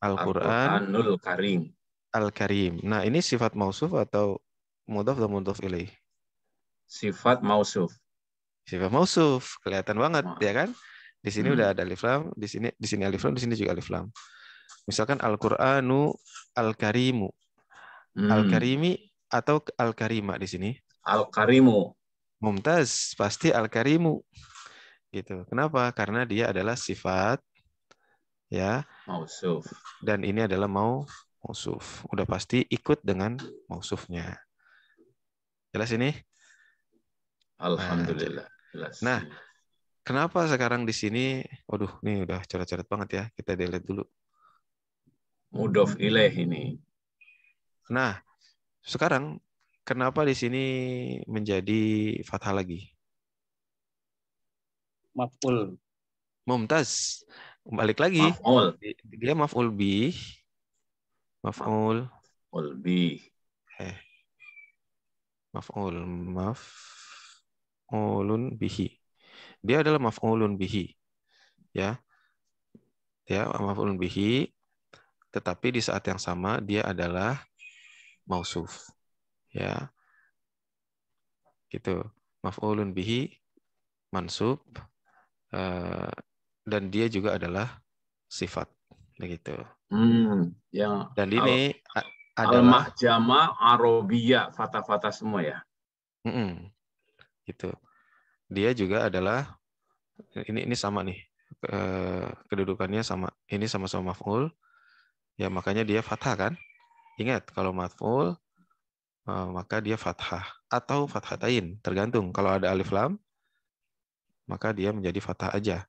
Speaker 1: Al-Qur'an Al Karim. Al-Karim. Nah, ini sifat mausuf atau mudhaf atau mudhaf ilaih? Sifat mausuf. Sifat mausuf, kelihatan banget Ma ya kan? Di sini hmm. udah ada alif lam, di sini di sini alif lam, di sini juga alif lam. Misalkan Al-Qur'anu Al-Karimu.
Speaker 3: Hmm. Al-Karimi
Speaker 1: atau Al-Karima di sini? Al-Karimu. Mumtaz, pasti Al-Karimu. Gitu. Kenapa? Karena dia adalah sifat ya. Mausuf. Dan ini adalah mau mausuf. Udah pasti ikut dengan mausufnya. Jelas ini? Alhamdulillah. Jelas. Nah, kenapa sekarang di sini waduh, ini udah coret-coret banget ya. Kita delete dulu. Mudof ilaih ini. Nah, sekarang kenapa di sini menjadi fathah lagi? maf'ul. Mumtaz. Balik lagi. Maf'ul. Dia maf'ul bi. Maf'ul. Maf'ul bi. Eh. Maf'ul. Maf'ulun bihi. Dia adalah maf'ulun bihi. Ya. Ya, maf'ulun bihi. Tetapi di saat yang sama dia adalah mausuf. Ya. Gitu. Maf'ulun bihi mansub Eh, dan dia juga adalah sifat begitu.
Speaker 3: Hmm, ya.
Speaker 1: dan ini al, adalah al
Speaker 3: jama arobia fata-fata semua ya.
Speaker 1: Mm -mm, gitu. Dia juga adalah ini ini sama nih eh, kedudukannya sama ini sama-sama maf'ul ya makanya dia fathah kan ingat kalau maf'ul eh, maka dia fathah atau fathatain tergantung kalau ada alif lam maka dia menjadi fathah aja.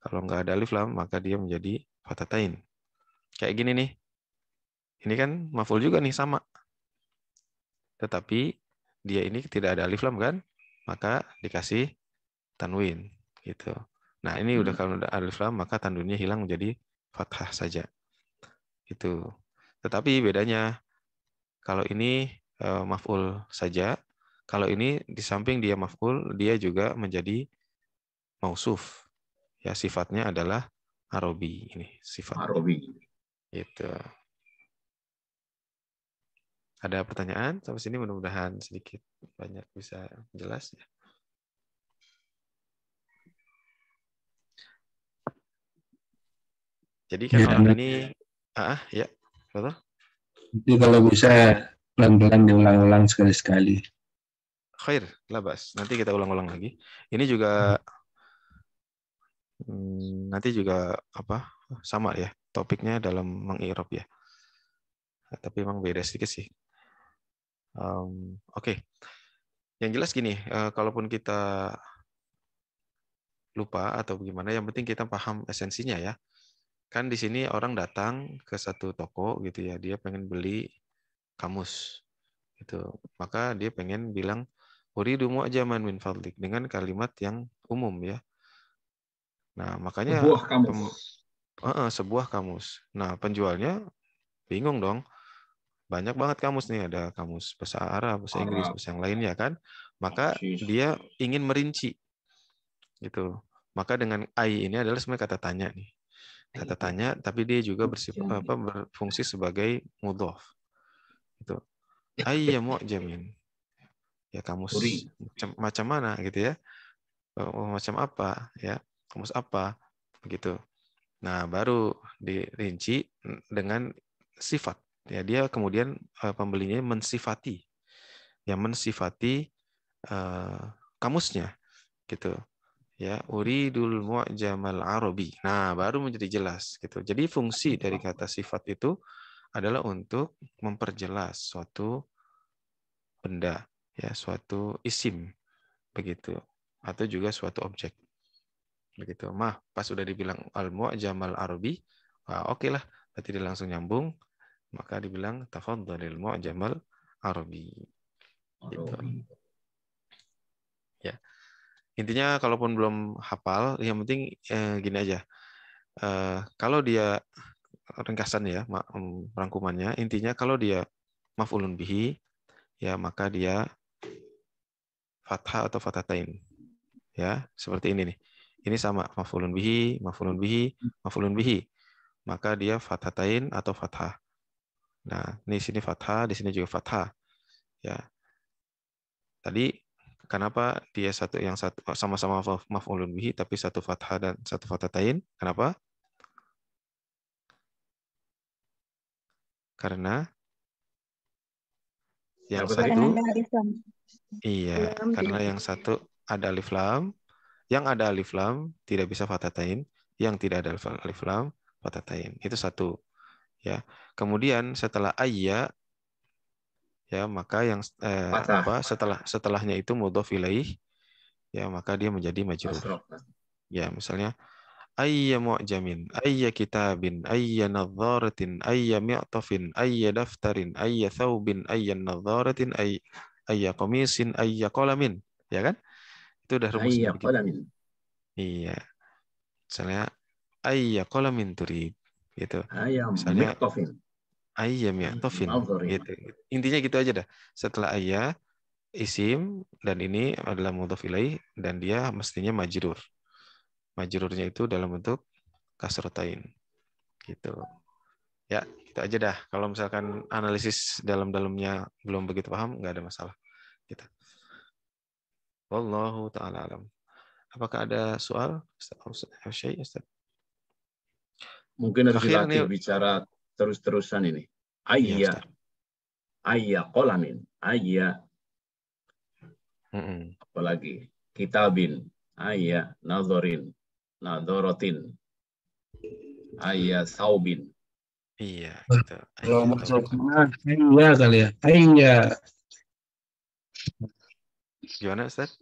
Speaker 1: Kalau nggak ada alif lam, maka dia menjadi tain. Kayak gini nih. Ini kan maful juga nih sama. Tetapi dia ini tidak ada alif lam kan? Maka dikasih tanwin gitu. Nah, ini udah hmm. kalau ada alif lam maka tanwinnya hilang menjadi fathah saja. Itu. Tetapi bedanya kalau ini eh, maf'ul saja, kalau ini di samping dia maf'ul, dia juga menjadi mausuf. Ya, sifatnya adalah arobi ini sifat. Arobi. Itu. Ada pertanyaan sampai sini mudah-mudahan sedikit banyak bisa jelas ya. Jadi ya, kalau ya, ini ah, ah ya, betul.
Speaker 5: Nanti kalau bisa pelan-pelan diulang-ulang sekali-sekali.
Speaker 1: Khair, labas. Nanti kita ulang-ulang lagi. Ini juga hmm. Hmm, nanti juga apa sama ya topiknya dalam mengirup ya. Eh, tapi memang beda sedikit sih. Um, Oke, okay. yang jelas gini, eh, kalaupun kita lupa atau gimana, yang penting kita paham esensinya ya. Kan di sini orang datang ke satu toko gitu ya, dia pengen beli kamus gitu. Maka dia pengen bilang uridu mu'jaman min fadlik dengan kalimat yang umum ya. Nah, makanya sebuah kamus. uh, uh, sebuah kamus. Nah, penjualnya bingung dong. Banyak banget kamus nih, ada kamus bahasa Arab, bahasa Arab. Inggris, bahasa yang lainnya kan. Maka dia ingin merinci. Gitu. Maka dengan AI ini adalah sebenarnya kata tanya nih. Kata tanya, tapi dia juga bersifat apa berfungsi sebagai mudhof. Gitu. Ai [LAUGHS] ya mau jamin. Ya kamus macam, macam mana gitu ya. Oh, Macam apa ya kamus apa begitu. Nah, baru dirinci dengan sifat. Ya, dia kemudian eh, pembelinya mensifati. Ya, mensifati uh, kamusnya gitu. Ya, uridul mu'jamal arabi. Nah, baru menjadi jelas gitu. Jadi fungsi dari kata sifat itu adalah untuk memperjelas suatu benda, ya, suatu isim begitu atau juga suatu objek begitu mah pas sudah dibilang al mu'jamal arabi wah oke okay lah berarti dia langsung nyambung maka dibilang tafadhalil mu'jamal arabi gitu ya intinya kalaupun belum hafal yang penting eh, gini aja eh, kalau dia ringkasan ya rangkumannya intinya kalau dia maf'ulun bihi ya maka dia fathah atau fathatain ya seperti ini nih ini sama mafulun bihi, mafulun bihi, hmm. mafulun bihi. Maka dia fathatain atau fathah. Nah, ini sini fathah, di sini juga fathah. Ya. Tadi kenapa dia satu yang satu sama-sama mafulun bihi tapi satu fathah dan satu fathatain? Kenapa? Karena yang satu satu Iya, karena yang satu ada alif lam, yang ada alif lam tidak bisa fathatain yang tidak ada alif lam fathatain Itu satu. Ya. Kemudian setelah ayya ya maka yang eh, apa setelah setelahnya itu mudhof ilaih ya maka dia menjadi majrur. Ya, misalnya ayya mu'jamin, ayya kitabin, ayya nadharatin, ayya mi'tafin, ayya daftarin, ayya thawbin, ayya nadharatin, ayya ayya qamisin, ayya qalamin, ya kan? Itu udah rumusnya. iya kolamin. Iya. Misalnya ayya kolamin turib. Gitu. Ayya Misalnya, ayam ya tofin Gitu. Intinya gitu aja dah. Setelah ayya, isim, dan ini adalah mudhof ilaih, dan dia mestinya majrur. Majrurnya itu dalam bentuk kasrotain. Gitu. Ya, itu aja dah. Kalau misalkan analisis dalam-dalamnya belum begitu paham, nggak ada masalah. Gitu. Wallahu taala alam. Apakah ada soal Mungkin harus dilatih
Speaker 3: bicara terus-terusan ini. Ayya. Ayya kolamin. Ayya. Mm-mm. Apalagi kitabin. Ayya nazorin. Nadorotin. Ayya saubin. Iya. Kalau
Speaker 1: masuk ke kali ya. Ayya. Gimana Ustaz?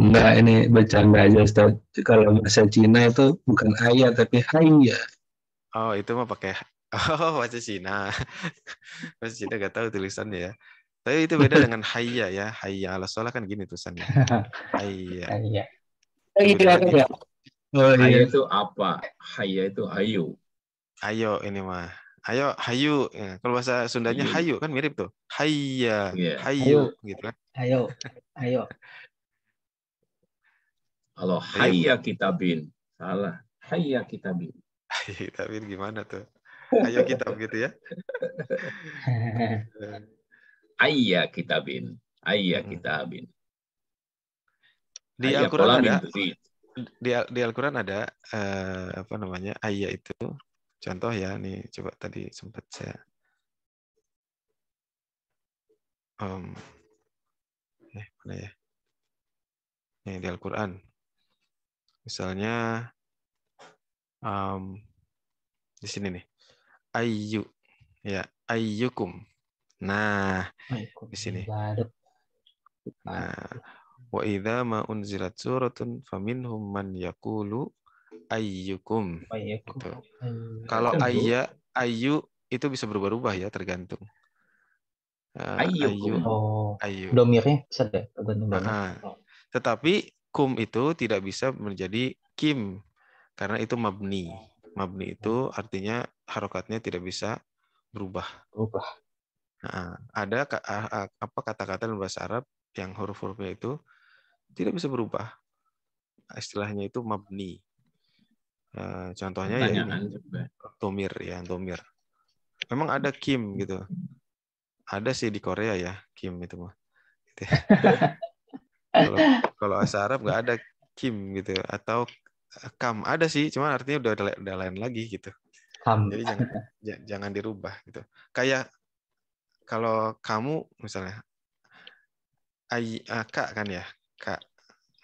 Speaker 5: Enggak, ini bercanda aja Ustaz. Kalau bahasa Cina
Speaker 6: itu bukan ayah tapi haya.
Speaker 1: Oh, itu mah pakai [LAUGHS] Oh, bahasa Cina. [LAUGHS] bahasa Cina gak tahu tulisannya ya. Tapi itu beda dengan [LAUGHS] haya ya. Haya ala sholah kan gini tulisannya. Haya. Haya.
Speaker 5: Oh, itu apa ya?
Speaker 1: Oh, iya. itu apa? Haya itu hayu. Ayo ini mah. Ayo hayu. Ya. Kalau bahasa Sundanya hayu. hayu kan mirip tuh. Haya, yeah. hayu gitu kan.
Speaker 6: Ayo, ayo.
Speaker 1: Kalau hayya bin salah.
Speaker 6: Hayya bin.
Speaker 1: Hayya bin gimana tuh? Ayo kita gitu ya.
Speaker 3: kita bin ayah kita bin Di Al-Quran ada di,
Speaker 1: di Al-Quran ada eh, apa namanya ayat itu contoh ya nih coba tadi sempat saya um, nih, eh, mana ya? Nih di Al-Qur'an. Misalnya um, di sini nih. Ayu ya, ayyukum. Nah, Ayukum. di sini. Nah, wa idza ma unzilat suratun faminhum man yaqulu ayyukum. Gitu. Kalau ayya ayu itu bisa berubah-ubah ya tergantung. Eh, ayu. ayu. Oh. Ayu. Domirnya bisa ya? deh, Nah, oh. Tetapi kum itu tidak bisa menjadi kim karena itu mabni. Mabni itu artinya harokatnya tidak bisa berubah. Berubah. Nah, ada apa kata-kata dalam bahasa Arab yang huruf-hurufnya itu tidak bisa berubah. Istilahnya itu mabni. Eh, contohnya ya ini, domir ya domir. Memang ada kim gitu ada sih di Korea ya Kim itu mah gitu ya. [LAUGHS] kalau bahasa Arab nggak ada Kim gitu ya, atau eh, Kam ada sih cuman artinya udah udah lain lagi gitu Kam. jadi jangan jangan dirubah gitu kayak kalau kamu misalnya ay, ah, kak kan ya kak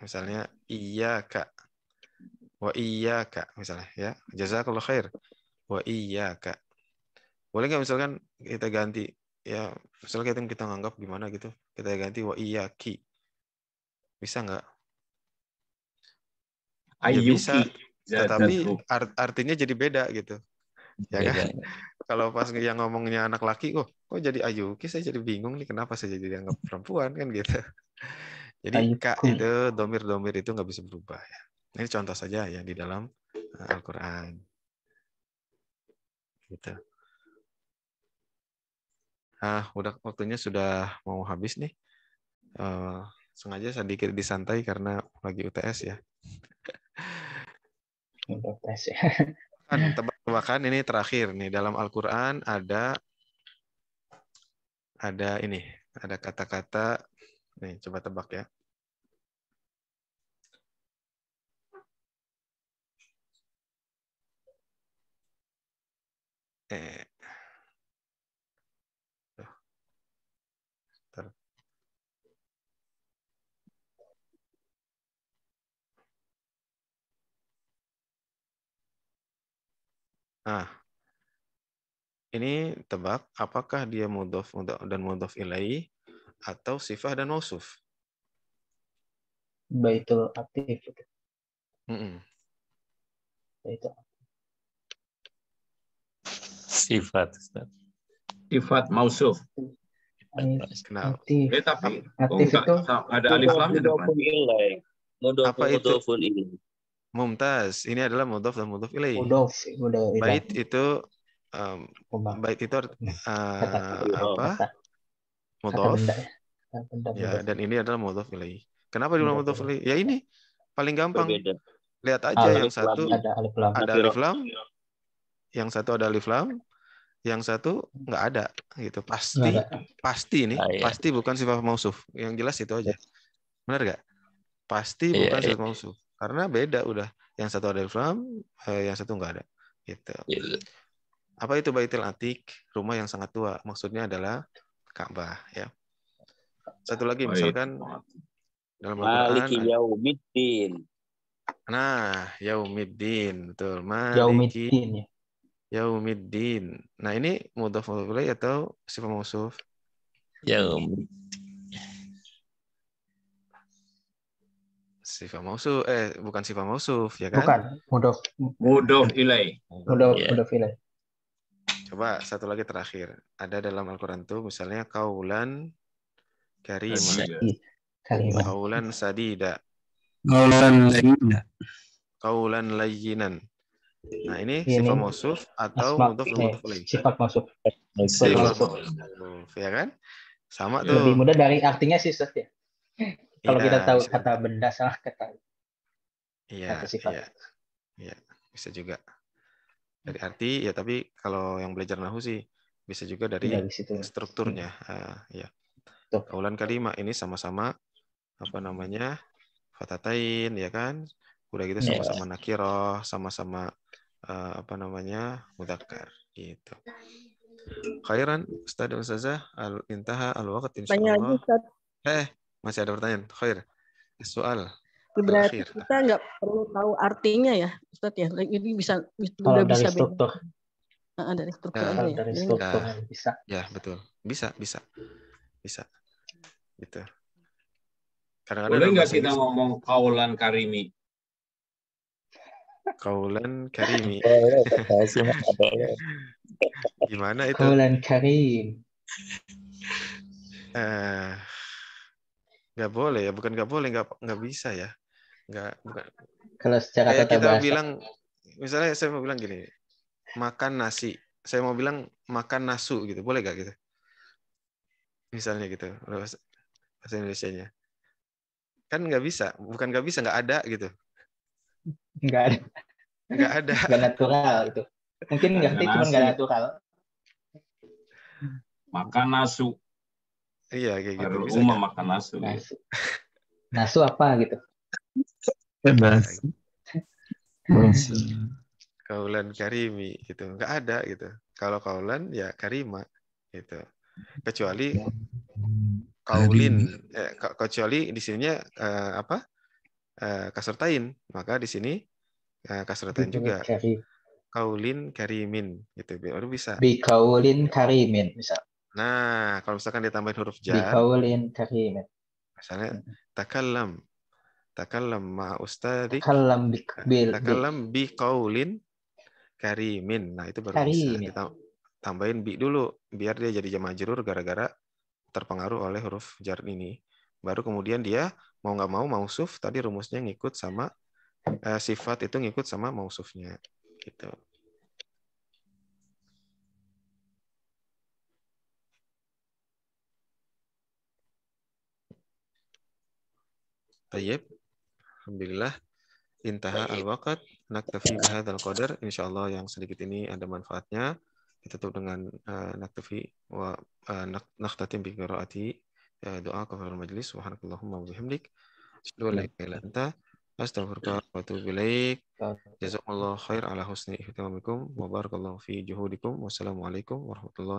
Speaker 1: misalnya iya kak wa iya kak misalnya ya jazakallah khair wa iya kak boleh nggak misalkan kita ganti ya misalnya kita kita nganggap gimana gitu kita ganti wa iya ki bisa nggak
Speaker 6: ya bisa tapi
Speaker 1: art artinya jadi beda gitu ya kan [LAUGHS] kalau pas yang ngomongnya anak laki oh kok jadi ayuki saya jadi bingung nih kenapa saya jadi dianggap perempuan kan gitu [LAUGHS] jadi kak itu domir domir itu nggak bisa berubah ya ini contoh saja ya di dalam eh, Al-Quran gitu ah udah waktunya sudah mau habis nih. Uh, sengaja sedikit disantai karena lagi UTS ya. UTS ya. Kan tebak-tebakan ini terakhir nih dalam Al-Qur'an ada ada ini, ada kata-kata nih coba tebak ya. Eh, Ah, ini tebak apakah dia mudhof dan mudhof ilai atau sifah dan mausuf?
Speaker 6: Baitul aktif. Mm
Speaker 1: -mm.
Speaker 5: Baitul Sifat.
Speaker 1: Sifat mausuf. Kenal. Aktif. Eh, tapi aktif itu ada alif lam di depan.
Speaker 6: Mudhof apa itu? ilai
Speaker 1: mumtaz. Ini adalah mudhof dan mudhof ilaih. Mudhof, mudhof Bait itu um, bait itu uh, apa? Mudof. mudhof. ya, dan ini adalah mudhof ilaih. Kenapa diulang mudhof ilaih? Ya ini paling gampang. Lihat aja alif yang satu lam, ada alif lam. Ada alif lam. Yang satu ada alif lam, yang satu nggak ada gitu. Pasti ada. pasti nih, ah, iya. pasti bukan sifat mausuf. Yang jelas itu aja. Iya. Benar nggak? Pasti iya, bukan iya. sifat mausuf karena beda udah yang satu ada di eh, yang satu enggak ada gitu iya. apa itu Baitul Atik rumah yang sangat tua maksudnya adalah Ka'bah ya satu lagi oh, iya. misalkan dalam Maliki Yaumiddin nah Yaumiddin betul Yaumiddin ya Yaumiddin. Nah, ini mudhaf ilaih atau sifat mausuf?
Speaker 5: Yaumiddin.
Speaker 1: Siva Mausuf, eh bukan Siva Mausuf ya kan? Bukan, Mudof. Mudof Ilai.
Speaker 4: Mudof, yeah. Mudof Ilai.
Speaker 1: Coba satu lagi terakhir. Ada dalam Al-Quran tuh misalnya kaulan karim. Iya. Kaulan sadida. Kaulan layyinan. Kaulan layyinan. Nah ini ini eh, sifat mausuf atau mudhof mudhof ilaih.
Speaker 6: Sifat mausuf. Sifat mausuf.
Speaker 1: Ya kan? Sama tuh. Lebih mudah
Speaker 6: dari artinya sih ya kalau iya, kita tahu bisa. kata benda salah kata iya, iya,
Speaker 1: iya bisa juga dari arti ya tapi kalau yang belajar nahu sih bisa juga dari ya, strukturnya ya, uh, ya kaulan kalimat ini sama-sama apa namanya fatatain ya kan udah gitu iya. sama-sama ya. nakiroh sama-sama uh, apa namanya mudakar gitu khairan Ustaz dan Ustazah al intaha al waqt insyaallah eh masih ada pertanyaan? Khair. Soal. Berarti Akhir.
Speaker 4: kita nggak perlu tahu artinya ya, Ustaz ya. ini bisa sudah udah dari bisa struktur. Nah, dari struktur ya. ya. Dari struktur ya.
Speaker 1: bisa. Ya, betul. Bisa, bisa. Bisa. Gitu. karena kadang nggak kita bisa. ngomong
Speaker 3: kaulan karimi?
Speaker 1: Kaulan karimi. [LAUGHS] Ya. Gimana itu? Kaulan
Speaker 6: karim.
Speaker 1: uh, nggak boleh ya bukan nggak boleh nggak nggak bisa ya nggak bukan
Speaker 6: kalau secara kayak kita bahasa. bilang
Speaker 1: misalnya saya mau bilang gini makan nasi saya mau bilang makan nasu gitu boleh gak gitu misalnya gitu bahasa, Indonesia nya kan nggak bisa bukan nggak bisa nggak ada gitu nggak ada nggak ada [LAUGHS] nggak natural itu mungkin nggak cuma nggak natural
Speaker 3: makan nasu Iya kayak gitu. Baru umum makan nasu. Nasu.
Speaker 6: nasu apa gitu? Eh, nasu. nasu.
Speaker 1: Kaulan Karimi gitu. Enggak ada gitu. Kalau kaulan ya Karima gitu. Kecuali iya. kaulin eh, kecuali di sininya eh, apa? Eh, kasertain. Maka di sini eh, kasertain juga. Kaulin karimin gitu. Baru bisa. Bi
Speaker 4: kaulin karimin misal.
Speaker 1: Nah, kalau misalkan ditambahin huruf jar.
Speaker 4: kaulin karimin.
Speaker 1: Misalnya hmm. takallam. Takallam ma ustadhi.
Speaker 6: Takallam bi
Speaker 1: eh, Takallam kaulin karimin. Nah, itu baru karimin. bisa kita tambahin bi dulu biar dia jadi jamaah jerur gara-gara terpengaruh oleh huruf jar ini. Baru kemudian dia mau nggak mau mausuf tadi rumusnya ngikut sama eh, sifat itu ngikut sama mausufnya gitu. Tayyib. Alhamdulillah. Intaha al-waqat. Naktafi bihadal qadar. InsyaAllah yang sedikit ini ada manfaatnya. Kita tutup dengan uh, naktafi wa uh, eh, naktatim bi qiraati ya, doa kafir majlis. Subhanakallahumma wa bihamdik. Asyhadu wa atubu ilaik. Jazakumullah khair ala husni ihtimikum wa barakallahu fi juhudikum. Wassalamualaikum warahmatullahi